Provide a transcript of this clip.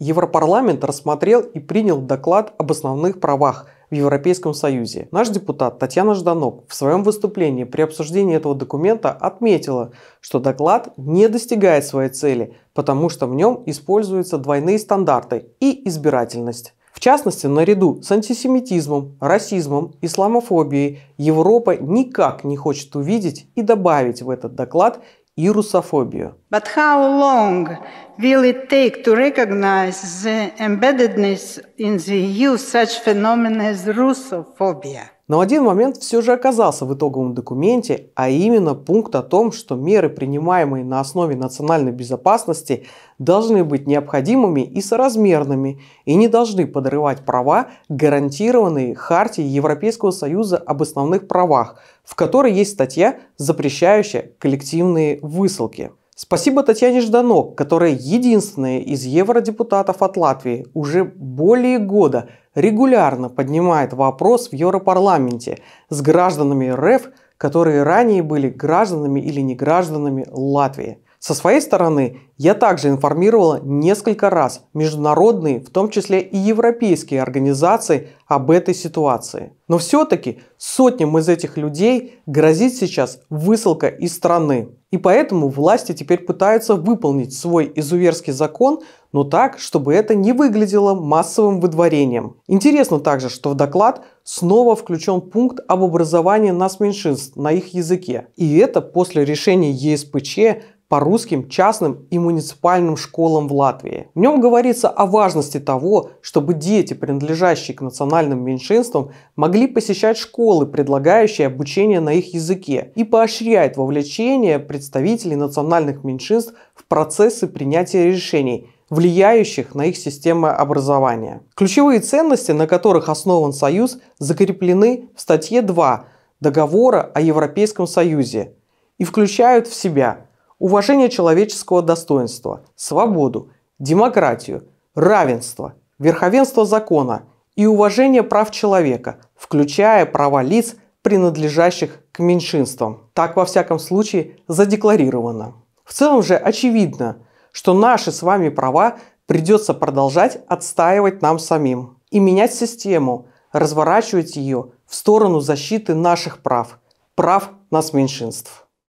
Европарламент рассмотрел и принял доклад об основных правах в Европейском Союзе. Наш депутат Татьяна Жданок в своем выступлении при обсуждении этого документа отметила, что доклад не достигает своей цели, потому что в нем используются двойные стандарты и избирательность. В частности, наряду с антисемитизмом, расизмом, исламофобией Европа никак не хочет увидеть и добавить в этот доклад But how long will it take to recognize the embeddedness in the EU such phenomena as Russophobia? Но один момент все же оказался в итоговом документе, а именно пункт о том, что меры, принимаемые на основе национальной безопасности, должны быть необходимыми и соразмерными, и не должны подрывать права, гарантированные Хартией Европейского Союза об основных правах, в которой есть статья, запрещающая коллективные высылки. Спасибо Татьяне Ждано, которая единственная из евродепутатов от Латвии уже более года регулярно поднимает вопрос в Европарламенте с гражданами РФ, которые ранее были гражданами или не гражданами Латвии – со своей стороны, я также информировала несколько раз международные, в том числе и европейские организации об этой ситуации. Но все-таки сотням из этих людей грозит сейчас высылка из страны. И поэтому власти теперь пытаются выполнить свой изуверский закон, но так, чтобы это не выглядело массовым выдворением. Интересно также, что в доклад снова включен пункт об образовании нас меньшинств на их языке. И это после решения ЕСПЧ по русским частным и муниципальным школам в Латвии. В нем говорится о важности того, чтобы дети, принадлежащие к национальным меньшинствам, могли посещать школы, предлагающие обучение на их языке, и поощряет вовлечение представителей национальных меньшинств в процессы принятия решений, влияющих на их системы образования. Ключевые ценности, на которых основан Союз, закреплены в статье 2 Договора о Европейском Союзе и включают в себя уважение человеческого достоинства, свободу, демократию, равенство, верховенство закона и уважение прав человека, включая права лиц, принадлежащих к меньшинствам. Так, во всяком случае, задекларировано. В целом же очевидно, что наши с вами права придется продолжать отстаивать нам самим и менять систему, разворачивать ее в сторону защиты наших прав, прав нас меньшинств.